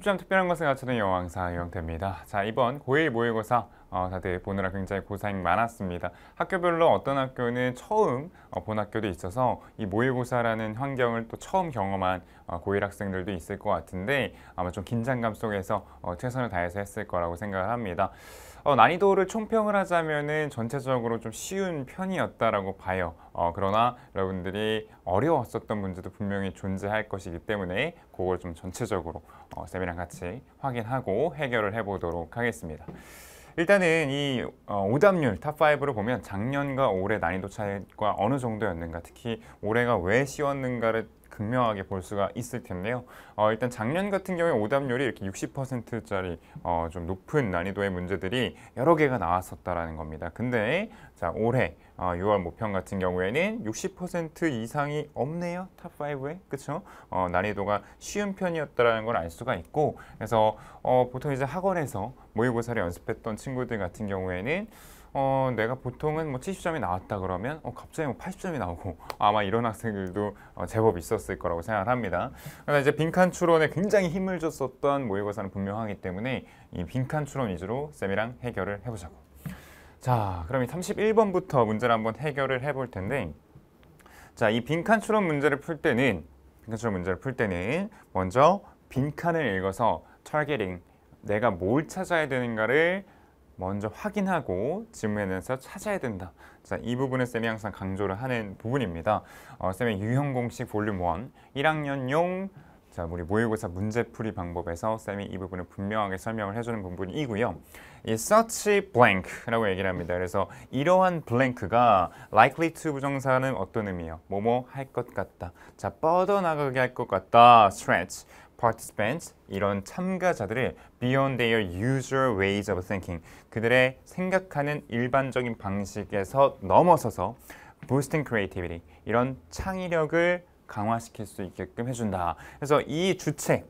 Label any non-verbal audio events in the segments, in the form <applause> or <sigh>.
숲장 특별한 것을 갖추는 여왕사 영태입니다. 자 이번 고1 모의고사 어, 다들 보느라 굉장히 고생이 많았습니다. 학교별로 어떤 학교는 처음 어, 본 학교도 있어서 이 모의고사라는 환경을 또 처음 경험한 어, 고1 학생들도 있을 것 같은데 아마 좀 긴장감 속에서 어, 최선을 다해서 했을 거라고 생각을 합니다. 어, 난이도를 총평을 하자면은 전체적으로 좀 쉬운 편이었다라고 봐요. 어, 그러나 여러분들이 어려웠었던 문제도 분명히 존재할 것이기 때문에 그걸 좀 전체적으로 어, 쌤이랑 같이 확인하고 해결을 해보도록 하겠습니다. 일단은 이 어, 오답률 탑5로 보면 작년과 올해 난이도 차이가 어느 정도였는가 특히 올해가 왜 쉬웠는가를 극명하게 볼 수가 있을 텐데요. 어, 일단 작년 같은 경우에 오답률이 이렇게 60%짜리 어, 좀 높은 난이도의 문제들이 여러 개가 나왔었다라는 겁니다. 근데 자 올해 어, 6월 모평 같은 경우에는 60% 이상이 없네요. 탑5에. 그쵸? 어, 난이도가 쉬운 편이었다라는 걸 알 수가 있고 그래서 어, 보통 이제 학원에서 모의고사를 연습했던 친구들 같은 경우에는 어, 내가 보통은 뭐 70점이 나왔다 그러면 어, 갑자기 뭐 80점이 나오고 <laughs> 아마 이런 학생들도 어, 제법 있었을 거라고 생각합니다. 그러나 이제 빈칸 추론에 굉장히 힘을 줬었던 모의고사는 분명하기 때문에 이 빈칸 추론 위주로 쌤이랑 해결을 해보자고. 자, 그럼 이 31번부터 문제를 한번 해결을 해볼 텐데 자, 이 빈칸 추론 문제를 풀 때는 빈칸 추론 문제를 풀 때는 먼저 빈칸을 읽어서 t a r 내가 뭘 찾아야 되는가를 먼저 확인하고 질문에 대해서 찾아야 된다. 자, 이 부분을 쌤이 항상 강조를 하는 부분입니다. 어, 쌤의 유형공식 볼륨 1, 1학년용 자, 우리 모의고사 문제풀이 방법에서 쌤이 이 부분을 분명하게 설명을 해주는 부분이고요. 이 search blank라고 얘기를 합니다. 그래서 이러한 blank가 likely to 부정사는 어떤 의미예요? 뭐뭐 할 것 같다. 자, 뻗어나가게 할 것 같다. stretch. participants 이런 참가자들을 beyond their usual ways of thinking 그들의 생각하는 일반적인 방식에서 넘어서서 boosting creativity 이런 창의력을 강화시킬 수 있게끔 해준다. 그래서 이 주체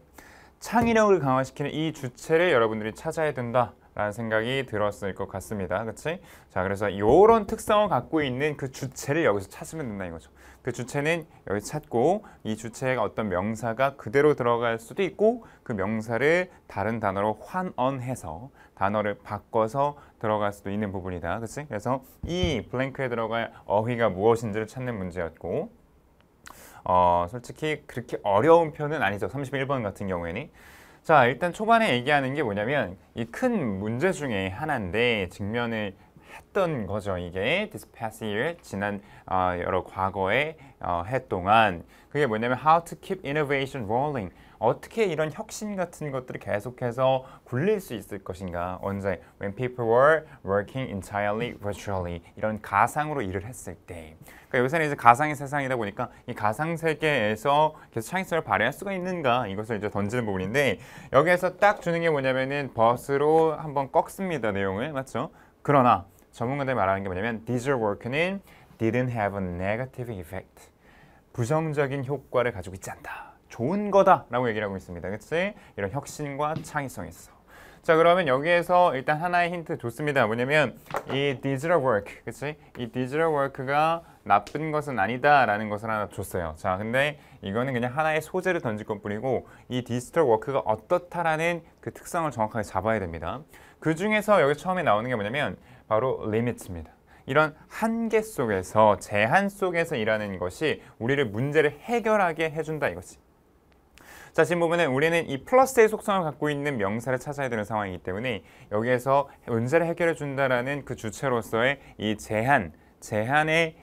창의력을 강화시키는 이 주체를 여러분들이 찾아야 된다. 라는 생각이 들었을 것 같습니다. 그치 자, 그래서 이런 특성을 갖고 있는 그 주체를 여기서 찾으면 된다 는거죠그 주체는 여기 찾고 이 주체가 어떤 명사가 그대로 들어갈 수도 있고 그 명사를 다른 단어로 환언해서 단어를 바꿔서 들어갈 수도 있는 부분이다. 그치 그래서 이 블랭크에 들어갈 어휘가 무엇인지를 찾는 문제였고 어, 솔직히 그렇게 어려운 편은 아니죠. 31번 같은 경우에는 자 일단 초반에 얘기하는 게 뭐냐면 이 큰 문제 중에 하나인데 직면을 했던 거죠. 이게 this past year, 지난 어, 여러 과거의 어, 해 동안 그게 뭐냐면 how to keep innovation rolling 어떻게 이런 혁신 같은 것들을 계속해서 굴릴 수 있을 것인가 언제 when people were working entirely virtually 이런 가상으로 일을 했을 때 그러니까 요새는 이제 가상의 세상이다 보니까 이 가상 세계에서 계속 창의성을 발휘할 수가 있는가 이것을 이제 던지는 부분인데 여기에서 딱 주는 게 뭐냐면은 버스로 한번 꺾습니다 내용을 맞죠? 그러나 전문가들 말하는 게 뭐냐면 digital work는 didn't have a negative effect 부정적인 효과를 가지고 있지 않다. 좋은 거다라고 얘기를 하고 있습니다. 그치 이런 혁신과 창의성 있어. 자 그러면 여기에서 일단 하나의 힌트 좋습니다. 뭐냐면 이 digital work, 그치이 digital work가 나쁜 것은 아니다라는 것을 하나 줬어요. 자 근데 이거는 그냥 하나의 소재를 던질 것 뿐이고 이 디지털 워크가 어떻다라는 그 특성을 정확하게 잡아야 됩니다. 그 중에서 여기 처음에 나오는 게 뭐냐면 바로 limit입니다. 이런 한계 속에서 제한 속에서 일하는 것이 우리를 문제를 해결하게 해준다 이거지. 자, 지금 보면은 우리는 이 플러스의 속성을 갖고 있는 명사를 찾아야 되는 상황이기 때문에 여기에서 문제를 해결해 준다라는 그 주체로서의 이 제한, 제한에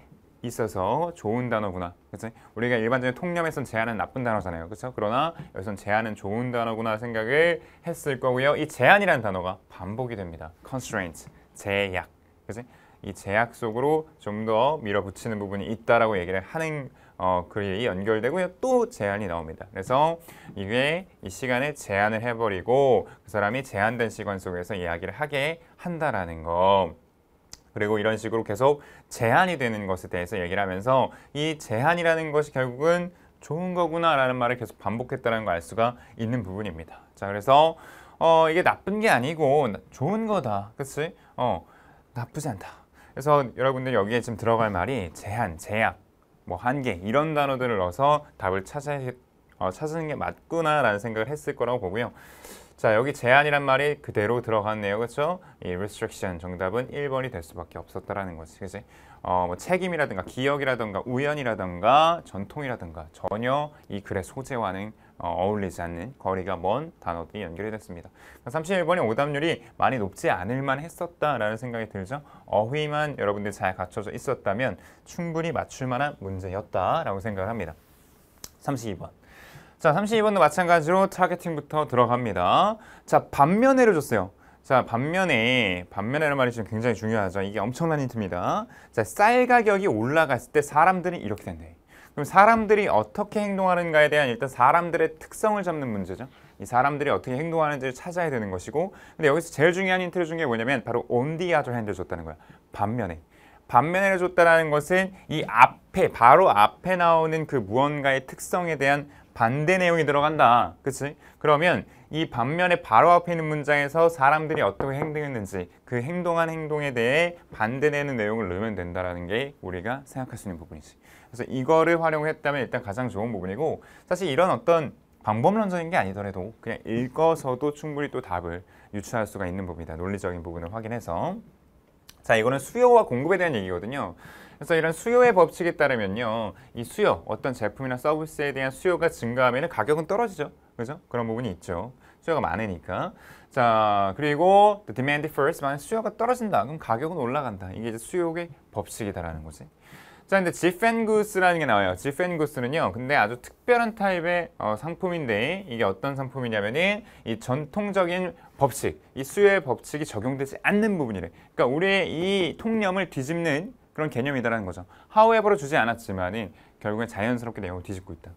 있어서 좋은 단어구나. 그치? 우리가 일반적인 통념에선 제한은 나쁜 단어잖아요. 그렇죠? 그러나 여기선 제한은 좋은 단어구나 생각을 했을 거고요. 이 제한이라는 단어가 반복이 됩니다. constraint, 제약. 그치? 이 제약 속으로 좀 더 밀어붙이는 부분이 있다라고 얘기를 하는 어, 글이 그 연결되고요. 또 제한이 나옵니다. 그래서 이게 이 시간에 제한을 해버리고 그 사람이 제한된 시간 속에서 이야기를 하게 한다라는 거. 그리고 이런 식으로 계속 제한이 되는 것에 대해서 얘기를 하면서 이 제한이라는 것이 결국은 좋은 거구나라는 말을 계속 반복했다는 걸 알 수가 있는 부분입니다. 자, 그래서 어, 이게 나쁜 게 아니고 좋은 거다. 그치? 어, 나쁘지 않다. 그래서 여러분들 여기에 지금 들어갈 말이 제한, 제약, 뭐 한계 이런 단어들을 넣어서 답을 찾아, 어, 찾는 게 맞구나라는 생각을 했을 거라고 보고요. 자 여기 제한이란 말이 그대로 들어갔네요. 그렇죠? 이 restriction 정답은 1번이 될 수밖에 없었다라는 거지. 그지? 어, 뭐 책임이라든가 기억이라든가 우연이라든가 전통이라든가 전혀 이 글의 소재와는 어, 울리지 않는 거리가 먼 단어들이 연결이 됐습니다. 31번의 오답률이 많이 높지 않을만 했었다라는 생각이 들죠. 어휘만 여러분들이 잘 갖춰져 있었다면 충분히 맞출 만한 문제였다라고 생각을 합니다. 32번. 자, 32번도 마찬가지로 타겟팅부터 들어갑니다. 자, 반면에를 줬어요. 자, 반면에, 반면에라는 말이 지금 굉장히 중요하죠. 이게 엄청난 힌트입니다. 자, 쌀 가격이 올라갔을 때 사람들이 이렇게 된대. 그럼 사람들이 어떻게 행동하는가에 대한 일단 사람들의 특성을 잡는 문제죠. 이 사람들이 어떻게 행동하는지를 찾아야 되는 것이고 근데 여기서 제일 중요한 힌트를 준 게 뭐냐면 바로 온디 아저 핸드를 줬다는 거야. 반면에. 반면에를 줬다는 것은 이 앞에, 바로 앞에 나오는 그 무언가의 특성에 대한 반대 내용이 들어간다. 그치? 그러면 이 반면에 바로 앞에 있는 문장에서 사람들이 어떻게 행동했는지 그 행동한 행동에 대해 반대되는 내용을 넣으면 된다는 게 우리가 생각할 수 있는 부분이지. 그래서 이거를 활용했다면 일단 가장 좋은 부분이고 사실 이런 어떤 방법론적인 게 아니더라도 그냥 읽어서도 충분히 또 답을 유추할 수가 있는 부분이다. 논리적인 부분을 확인해서 자 이거는 수요와 공급에 대한 얘기거든요. 그래서 이런 수요의 법칙에 따르면요. 이 수요, 어떤 제품이나 서비스에 대한 수요가 증가하면 가격은 떨어지죠. 그죠? 그런 부분이 있죠. 수요가 많으니까. 자, 그리고 the demand first, 만약 수요가 떨어진다. 그럼 가격은 올라간다. 이게 이제 수요의 법칙이다라는 거지. 자, 근데 지펜구스라는 게 나와요. 지펜구스는요. 근데 아주 특별한 타입의 어, 상품인데 이게 어떤 상품이냐면은 이 전통적인 법칙, 이 수요의 법칙이 적용되지 않는 부분이래. 그러니까 우리의 이 통념을 뒤집는 그런 개념이다라는 거죠. however로 주지 않았지만 결국엔 자연스럽게 내용을 뒤집고 있다.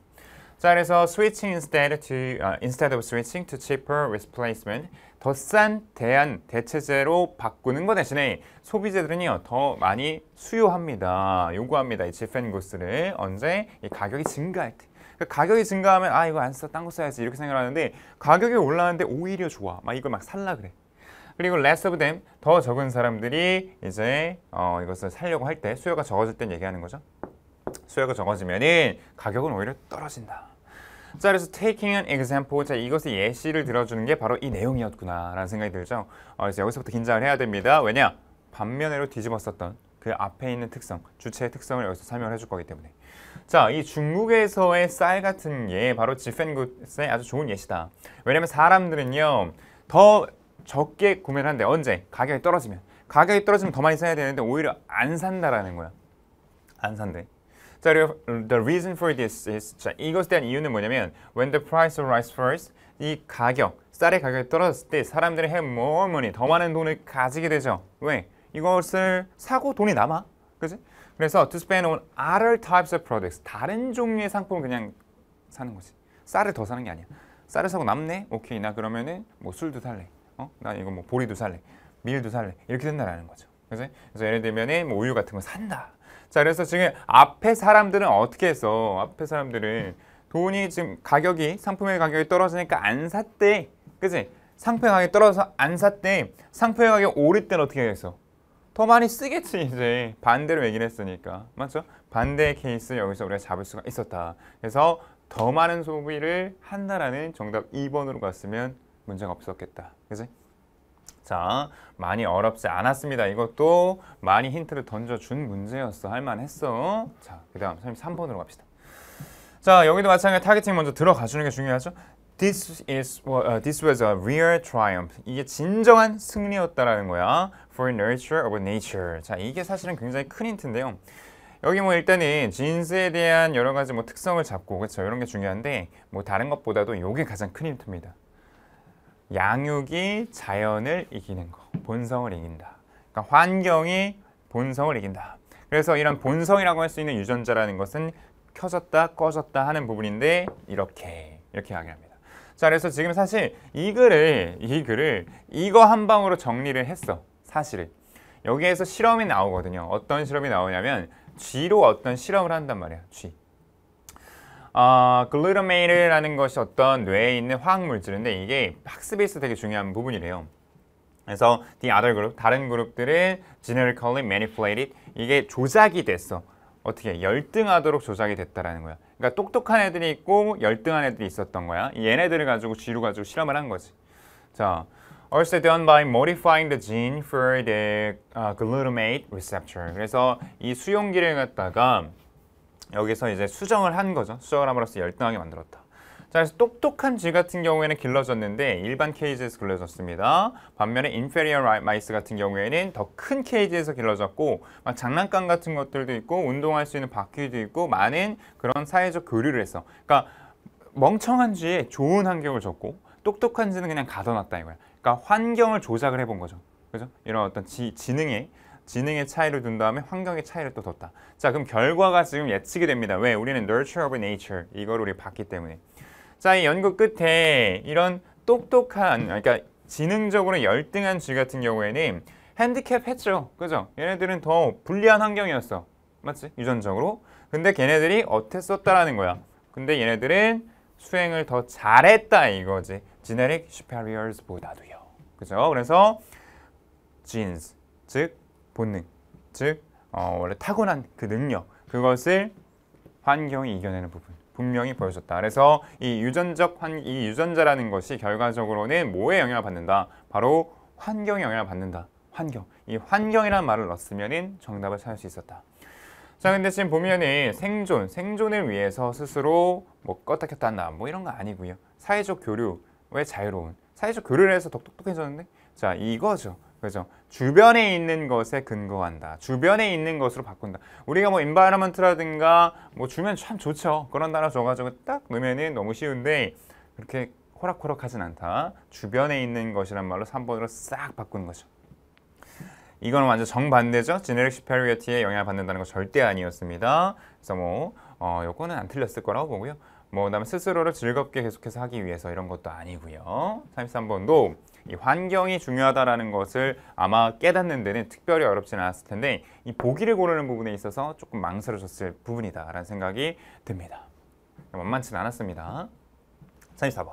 자, 그래서 switching instead, to, uh, instead of switching to cheaper replacement, 더 싼 대안 대체제로 바꾸는 것 대신에 소비자들은요, 더 많이 수요합니다. 요구합니다. 이 cheap and good를 언제 이 가격이 증가할 때. 그러니까 가격이 증가하면 아 이거 안 써, 딴 거 써야지 이렇게 생각하는데 가격이 올라가는데 오히려 좋아. 막 이걸 막 살라 그래. 그리고 less of them, 더 적은 사람들이 이제 어, 이것을 살려고 할 때 수요가 적어질 땐 얘기하는 거죠. 수요가 적어지면 가격은 오히려 떨어진다. 자, 그래서 taking an example, 자, 이것의 예시를 들어주는 게 바로 이 내용이었구나라는 생각이 들죠. 어, 그래 여기서부터 긴장을 해야 됩니다. 왜냐? 반면으로 뒤집었었던그 앞에 있는 특성, 주체의 특성을 여기서 설명을 해줄 거기 때문에. 자, 이 중국에서의 쌀 같은 예, 바로 지펜굿의 아주 좋은 예시다. 왜냐면 사람들은요, 더 적게 구매를 한대. 언제? 가격이 떨어지면. 가격이 떨어지면 더 많이 사야 되는데 오히려 안 산다라는 거야. 안 산대. 자, the reason for this is 자, 이것에 대한 이유는 뭐냐면 when the price rise f i r s 이 가격, 쌀의 가격이 떨어졌을 때 사람들이 have more money, 더 많은 돈을 가지게 되죠. 왜? 이것을 사고 돈이 남아. 그지 그래서 to spend on other types of products 다른 종류의 상품을 그냥 사는 거지. 쌀을 더 사는 게 아니야. 쌀을 사고 남네? 오케이, 나 그러면은 뭐 술도 살래. 어? 나 이거 뭐 보리도 살래, 밀도 살래 이렇게 된다라는 거죠. 그래서, 그래서 예를 들면 뭐 우유 같은 거 산다. 자 그래서 지금 앞에 사람들은 어떻게 했어? 앞에 사람들은 돈이 지금 가격이 상품의 가격이 떨어지니까 안 샀대, 그지? 상품의 가격이 떨어져서 안 샀대. 상품의 가격이 오를 때는 어떻게 했어? 더 많이 쓰겠지 이제 반대로 얘기를 했으니까 맞죠? 반대의 케이스 여기서 우리가 잡을 수가 있었다. 그래서 더 많은 소비를 한다라는 정답 2번으로 갔으면 문제가 없었겠다. 그지? 자, 많이 어렵지 않았습니다. 이것도 많이 힌트를 던져준 문제였어. 할만했어. 자, 그 다음 33번으로 갑시다. 자, 여기도 마찬가지 타겟팅 먼저 들어가주는 게 중요하죠. This, is, uh, this was a real triumph. 이게 진정한 승리였다라는 거야. For nurture o v nature. 자, 이게 사실은 굉장히 큰 힌트인데요. 여기 뭐 일단은 진스에 대한 여러 가지 뭐 특성을 잡고 그렇죠 이런 게 중요한데 뭐 다른 것보다도 이게 가장 큰 힌트입니다. 양육이 자연을 이기는 거, 본성을 이긴다. 그러니까 환경이 본성을 이긴다. 그래서 이런 본성이라고 할 수 있는 유전자라는 것은 켜졌다 꺼졌다 하는 부분인데 이렇게 이렇게 이야합니다자 그래서 지금 사실 이 글을 이 글을 이거 한 방으로 정리를 했어 사실을 여기에서 실험이 나오거든요. 어떤 실험이 나오냐면 쥐로 어떤 실험을 한단 말이야 쥐 아, 글루타메이라는 것이 어떤 뇌에 있는 화학 물질인데 이게 학습에 있어 되게 중요한 부분이래요. 그래서 the other group, 다른 그룹들은 generically manipulated 이게 조작이 됐어. 어떻게 열등하도록 조작이 됐다라는 거야. 그러니까 똑똑한 애들이 있고 열등한 애들이 있었던 거야. 얘네들을 가지고 쥐로 가지고 실험을 한 거지. 자, also done by modifying the gene for the uh, glutamate receptor. 그래서 이 수용기를 갖다가 여기서 이제 수정을 한 거죠. 수정을 함으로써 열등하게 만들었다. 자, 그래서 똑똑한 쥐 같은 경우에는 길러졌는데 일반 케이지에서 길러졌습니다. 반면에 인페리어 마이스 같은 경우에는 더 큰 케이지에서 길러졌고 막 장난감 같은 것들도 있고 운동할 수 있는 바퀴도 있고 많은 그런 사회적 교류를 했어. 그러니까 멍청한 쥐에 좋은 환경을 줬고 똑똑한 쥐는 그냥 가둬놨다 이거야. 그러니까 환경을 조작을 해본 거죠. 그죠? 이런 어떤 지, 지능의 지능의 차이를 둔 다음에 환경의 차이를 또 뒀다. 자, 그럼 결과가 지금 예측이 됩니다. 왜? 우리는 nurture of nature. 이걸 우리 봤기 때문에. 자, 이 연구 끝에 이런 똑똑한, 그러니까 지능적으로 열등한 쥐 같은 경우에는 핸디캡 했죠. 그죠? 얘네들은 더 불리한 환경이었어. 맞지? 유전적으로. 근데 걔네들이 어땠었다라는 거야. 근데 얘네들은 수행을 더 잘했다 이거지. genetic superiors보다도요. 그죠? 그래서 genes, 즉 본능, 즉 어, 원래 타고난 그 능력 그것을 환경이 이겨내는 부분 분명히 보여줬다. 그래서 이 유전적 환, 이 유전자라는 것이 결과적으로는 뭐에 영향을 받는다? 바로 환경에 영향을 받는다. 환경. 이 환경이라는 말을 넣었으면 정답을 찾을 수 있었다. 자, 근데 지금 보면은 생존, 생존을 위해서 스스로 뭐 껐다 켰다 한다. 뭐 이런 거 아니고요. 사회적 교류왜 자유로운. 사회적 교류를 해서 더 똑똑해졌는데? 자, 이거죠. 그죠? 주변에 있는 것에 근거한다. 주변에 있는 것으로 바꾼다. 우리가 뭐 environment라든가 뭐 주면 참 좋죠. 그런 단어 줘가지고 딱 넣으면은 너무 쉬운데 그렇게 호락호락하진 않다. 주변에 있는 것이란 말로 3번으로 싹 바꾼 거죠. 이건 완전 정반대죠. 지네릭 슈페리어티에 영향을 받는다는 거 절대 아니었습니다. 그래서 뭐 어, 요거는 안 틀렸을 거라고 보고요. 뭐 그다음에 스스로를 즐겁게 계속해서 하기 위해서 이런 것도 아니고요. 33번도 이 환경이 중요하다라는 것을 아마 깨닫는 데는 특별히 어렵지는 않았을 텐데 이 보기를 고르는 부분에 있어서 조금 망설여졌을 부분이다라는 생각이 듭니다. 만만치는 않았습니다. 34번.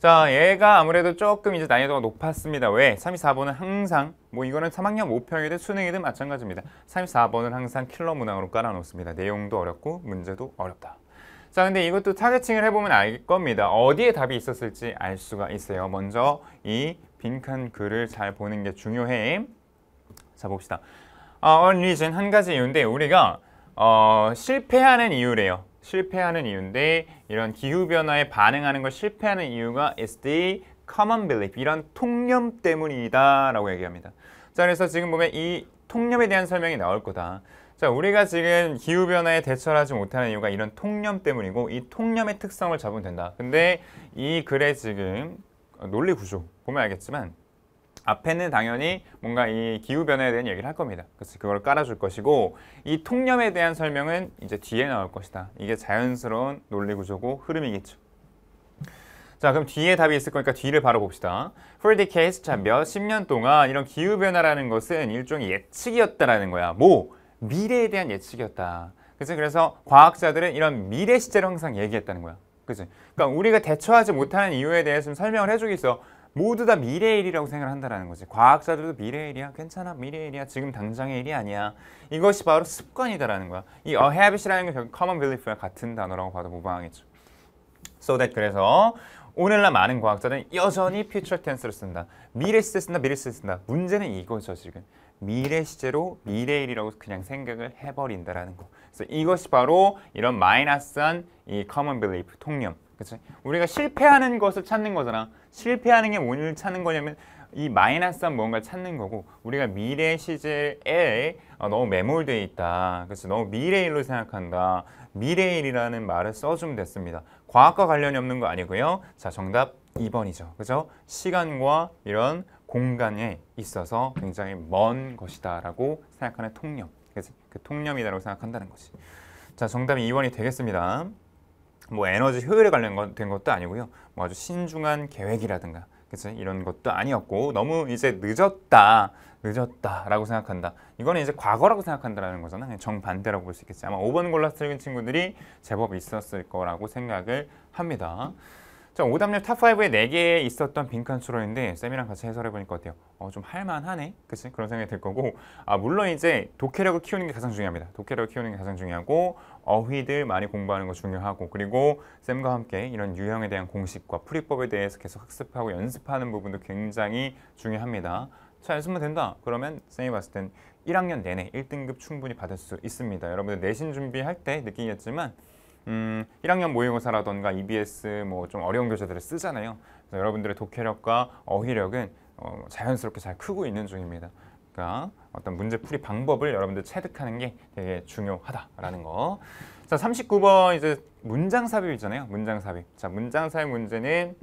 자, 얘가 아무래도 조금 이제 난이도가 높았습니다. 왜? 34번은 항상, 뭐 이거는 3학년 모평이든 수능이든 마찬가지입니다. 34번은 항상 킬러 문항으로 깔아놓습니다. 내용도 어렵고 문제도 어렵다. 자 근데 이것도 타겟팅을 해보면 알 겁니다. 어디에 답이 있었을지 알 수가 있어요. 먼저 이 빈칸 글을 잘 보는 게 중요해. 자 봅시다. 어, 아, one reason 한 가지 이유인데 우리가 어, 실패하는 이유래요. 실패하는 이유인데 이런 기후변화에 반응하는 걸 실패하는 이유가 is the common belief, 이런 통념 때문이다 라고 얘기합니다. 자 그래서 지금 보면 이 통념에 대한 설명이 나올 거다. 자, 우리가 지금 기후변화에 대처를 하지 못하는 이유가 이런 통념 때문이고 이 통념의 특성을 잡으면 된다. 근데 이글의 지금 논리 구조 보면 알겠지만 앞에는 당연히 뭔가 이 기후변화에 대한 얘기를 할 겁니다. 그래서 그걸 깔아줄 것이고 이 통념에 대한 설명은 이제 뒤에 나올 것이다. 이게 자연스러운 논리 구조고 흐름이겠죠. 자 그럼 뒤에 답이 있을 거니까 뒤를 바로 봅시다. For decades, 몇십 년 동안 이런 기후변화라는 것은 일종의 예측이었다라는 거야. 뭐? 미래에 대한 예측이었다. 그치? 그래서 과학자들은 이런 미래 시제를 항상 얘기했다는 거야. 그치? 그러니까 우리가 대처하지 못하는 이유에 대해서 좀 설명을 해주겠어. 모두 다 미래의 일이라고 생각을 한다는 거지. 과학자들도 미래의 일이야. 괜찮아. 미래의 일이야. 지금 당장의 일이 아니야. 이것이 바로 습관이다라는 거야. 이 a habit이라는 게 결국 common belief와 같은 단어라고 봐도 무방하겠죠. So that 그래서 오늘날 많은 과학자들은 여전히 future tense를 쓴다. 미래 시제 쓴다. 미래 시제 쓴다. 문제는 이거죠, 지금. 미래 시제로 미래일이라고 그냥 생각을 해버린다라는 거. 그래서 이것이 바로 이런 마이너스한 이 common belief, 통념. 그치? 우리가 실패하는 것을 찾는 거잖아. 실패하는 게 오늘 찾는 거냐면 이 마이너스한 뭔가를 찾는 거고 우리가 미래 시제에 어, 너무 매몰돼 있다. 그치? 너무 미래일로 생각한다. 미래일이라는 말을 써주면 됐습니다. 과학과 관련이 없는 거 아니고요. 자, 정답 2번이죠. 그죠? 시간과 이런 공간에 있어서 굉장히 먼 것이다라고 생각하는 통념. 그래그 통념이라고 생각한다는 거지. 자, 정답이 2번이 되겠습니다. 뭐 에너지 효율에 관련된 것도 아니고요. 뭐 아주 신중한 계획이라든가 그치? 이런 것도 아니었고 너무 이제 늦었다 늦었다라고 생각한다. 이거는 이제 과거라고 생각한다라는 거잖아. 정반대라고 볼 수 있겠지. 아마 5번 골랐을 친구들이 제법 있었을 거라고 생각을 합니다. 자, 오답률 탑5에 4개 에 있었던 빈칸 수로인데 쌤이랑 같이 해설해보니까 어때요? 어, 좀 할만하네? 그치? 그런 생각이 들 거고 아, 물론 이제 독해력을 키우는 게 가장 중요합니다. 독해력을 키우는 게 가장 중요하고 어휘들 많이 공부하는 거 중요하고 그리고 쌤과 함께 이런 유형에 대한 공식과 풀이법에 대해서 계속 학습하고 연습하는 부분도 굉장히 중요합니다. 자, 연습만 된다. 그러면 쌤이 봤을 땐 1학년 내내 1등급 충분히 받을 수 있습니다. 여러분들 내신 준비할 때 느끼겠지만 음, 1학년 모의고사라던가 EBS 뭐 좀 어려운 교재들을 쓰잖아요. 그래서 여러분들의 독해력과 어휘력은 어, 자연스럽게 잘 크고 있는 중입니다. 그러니까 어떤 문제풀이 방법을 여러분들 체득하는 게 되게 중요하다라는 거. 자, 39번 이제 문장 삽입이잖아요. 문장 삽입. 자, 문장 삽입 문제는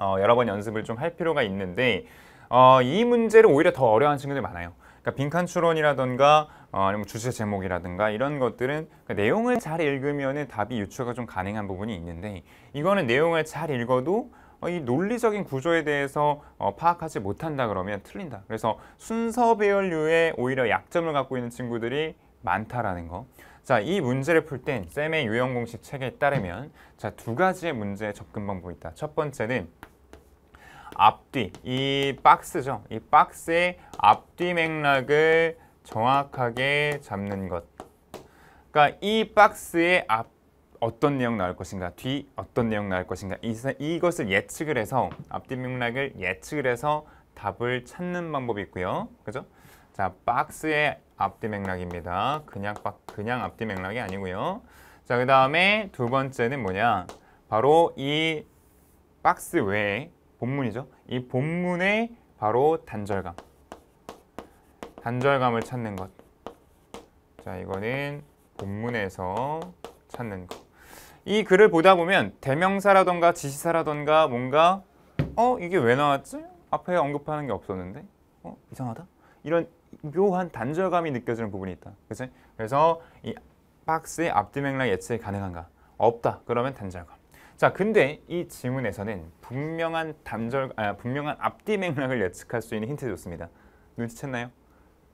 어, 여러 번 연습을 좀 할 필요가 있는데 어, 이 문제를 오히려 더 어려워하는 친구들 많아요. 그러니까 빈칸 추론이라던가 어, 아니면 주제 제목이라든가 이런 것들은 그 내용을 잘 읽으면 답이 유추가 좀 가능한 부분이 있는데 이거는 내용을 잘 읽어도 어, 이 논리적인 구조에 대해서 어, 파악하지 못한다 그러면 틀린다. 그래서 순서 배열류에 오히려 약점을 갖고 있는 친구들이 많다라는 거. 자, 이 문제를 풀땐 쌤의 유형 공식 책에 따르면 자, 두 가지의 문제 접근 방법이 있다. 첫 번째는 앞뒤, 이 박스죠. 이 박스의 앞뒤 맥락을 정확하게 잡는 것. 그러니까 이 박스의 앞 어떤 내용 나올 것인가, 뒤 어떤 내용 나올 것인가 이, 것을 예측을 해서 앞뒤 맥락을 예측을 해서 답을 찾는 방법이 있고요. 그죠? 자, 박스의 앞뒤 맥락입니다. 그냥 박, 그냥 앞뒤 맥락이 아니고요. 자, 그 다음에 두 번째는 뭐냐? 바로 이 박스 외에 본문이죠. 이 본문의 바로 단절감. 단절감을 찾는 것. 자, 이거는 본문에서 찾는 것. 이 글을 보다 보면 대명사라던가 지시사라던가 뭔가 어? 이게 왜 나왔지? 앞에 언급하는 게 없었는데? 어? 이상하다? 이런 묘한 단절감이 느껴지는 부분이 있다. 그치? 그래서 이 박스의 앞뒤 맥락 예측이 가능한가? 없다. 그러면 단절감. 자, 근데 이 지문에서는 분명한 단절, 아, 분명한 앞뒤 맥락을 예측할 수 있는 힌트 줬습니다. 눈치챘나요?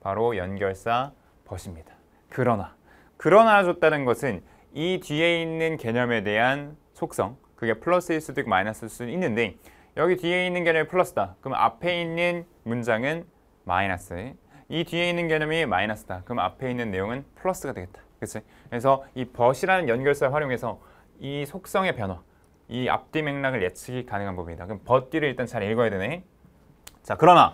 바로 연결사 벗입니다. 그러나 그러나 줬다는 것은 이 뒤에 있는 개념에 대한 속성 그게 플러스일 수도 있고 마이너스일 수도 있는데 여기 뒤에 있는 개념이 플러스다. 그럼 앞에 있는 문장은 마이너스. 이 뒤에 있는 개념이 마이너스다. 그럼 앞에 있는 내용은 플러스가 되겠다. 그치? 그래서 이 벗이라는 연결사를 활용해서 이 속성의 변화, 이 앞뒤 맥락을 예측이 가능한 법입니다. 그럼 벗뒤를 일단 잘 읽어야 되네. 자, 그러나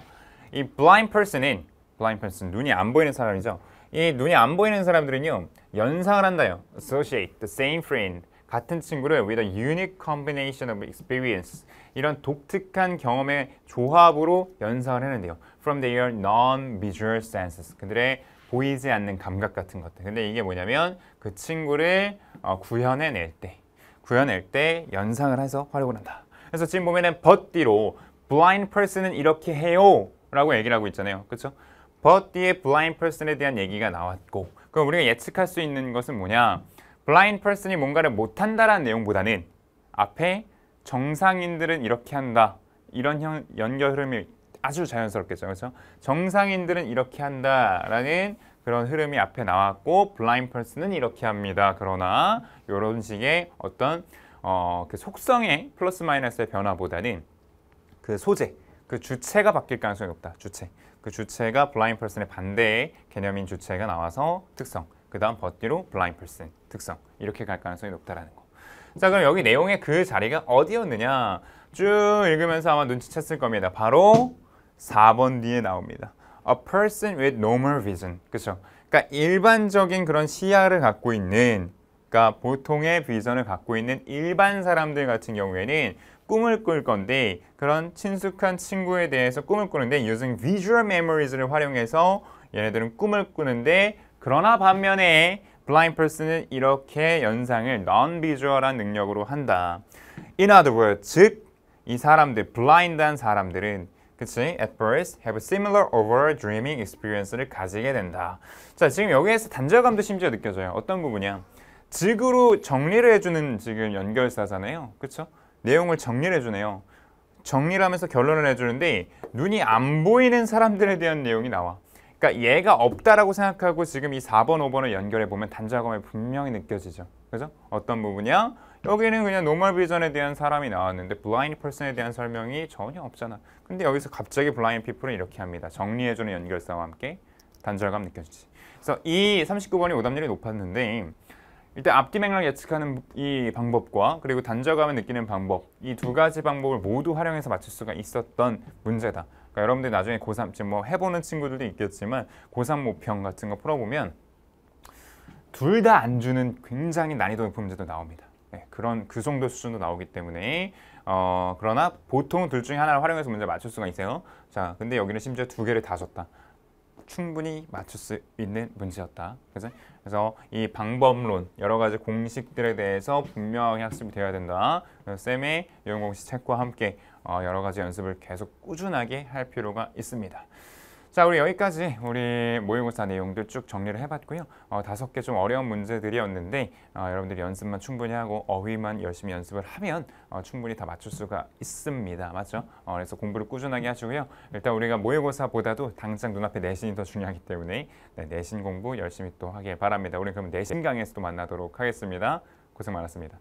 이 blind person은 blind person, 눈이 안 보이는 사람이죠. 이 눈이 안 보이는 사람들은요. 연상을 한다요. associate the same friend. 같은 친구를 with a unique combination of experience 이런 독특한 경험의 조합으로 연상을 하는데요. From their non-visual senses 그들의 보이지 않는 감각 같은 것들. 근데 이게 뭐냐면 그 친구를 어, 구현해낼 때, 구현할 때 연상을 해서 활용을 한다. 그래서 지금 보면은 b u 로 blind person은 이렇게 해요 라고 얘기를 하고 있잖아요. 그렇죠? but 뒤에 blind person에 대한 얘기가 나왔고 그럼 우리가 예측할 수 있는 것은 뭐냐 blind person이 뭔가를 못한다라는 내용보다는 앞에 정상인들은 이렇게 한다 이런 형, 연결 흐름이 아주 자연스럽겠죠 그래서 정상인들은 이렇게 한다라는 그런 흐름이 앞에 나왔고 blind person은 이렇게 합니다 그러나 이런 식의 어떤 어, 그 속성의 플러스 마이너스의 변화보다는 그 소재 그 주체가 바뀔 가능성이 높다 주체 그 주체가 블라인 n 슨의 반대의 개념인 주체가 나와서 특성, 그 다음 버티로 블라인 n 슨 특성 이렇게 갈 가능성이 높다라는 거. 자 그럼 여기 내용의 그 자리가 어디였느냐 쭉 읽으면서 아마 눈치챘을 겁니다. 바로 4번 뒤에 나옵니다. A person with normal vision. 그렇죠? 그러니까 일반적인 그런 시야를 갖고 있는 그러니까 보통의 비전을 갖고 있는 일반 사람들 같은 경우에는 꿈을 꿀 건데 그런 친숙한 친구에 대해서 꿈을 꾸는데 using visual memories를 활용해서 얘네들은 꿈을 꾸는데 그러나 반면에 blind person은 이렇게 연상을 non-visual한 능력으로 한다. In other words, 즉 이 사람들, blind한 사람들은 그치? At birth, have a similar overall dreaming experience를 가지게 된다. 자, 지금 여기에서 단절감도 심지어 느껴져요. 어떤 부분이야? 즉으로 정리를 해주는 지금 연결사잖아요. 그쵸? 내용을 정리를 해주네요. 정리를 하면서 결론을 해주는데 눈이 안 보이는 사람들에 대한 내용이 나와. 그러니까 얘가 없다라고 생각하고 지금 이 4번, 5번을 연결해 보면 단자감에 분명히 느껴지죠. 그죠? 어떤 부분이야? 여기는 그냥 노멀 비전에 대한 사람이 나왔는데 블라인드 퍼슨에 대한 설명이 전혀 없잖아. 근데 여기서 갑자기 블라인드 피플은 이렇게 합니다. 정리해주는 연결성과 함께 단절감 느껴지지. 그래서 이 39번이 오답률이 높았는데 일단 앞뒤 맥락 예측하는 이 방법과 그리고 단절감을 느끼는 방법 이 두 가지 방법을 모두 활용해서 맞출 수가 있었던 문제다. 그러니까 여러분들 나중에 고3 지금 뭐 해보는 친구들도 있겠지만 고3 모평 같은 거 풀어보면 둘 다 안 주는 굉장히 난이도 높은 문제도 나옵니다. 네, 그런 그 정도 수준도 나오기 때문에 어, 그러나 보통 둘 중에 하나를 활용해서 문제 맞출 수가 있어요. 자, 근데 여기는 심지어 두 개를 다 줬다. 충분히 맞출 수 있는 문제였다. 그래 그래서 이 방법론 여러 가지 공식들에 대해서 분명히 학습이 되어야 된다. 쌤의 유공식 책과 함께 어, 여러 가지 연습을 계속 꾸준하게 할 필요가 있습니다. 자, 우리 여기까지 우리 모의고사 내용들 쭉 정리를 해봤고요. 어, 다섯 개 좀 어려운 문제들이었는데 어, 여러분들이 연습만 충분히 하고 어휘만 열심히 연습을 하면 어, 충분히 다 맞출 수가 있습니다. 맞죠? 어, 그래서 공부를 꾸준하게 하시고요. 일단 우리가 모의고사보다도 당장 눈앞에 내신이 더 중요하기 때문에 네, 내신 공부 열심히 또 하길 바랍니다. 우리 그럼 내신 강의에서 또 만나도록 하겠습니다. 고생 많았습니다.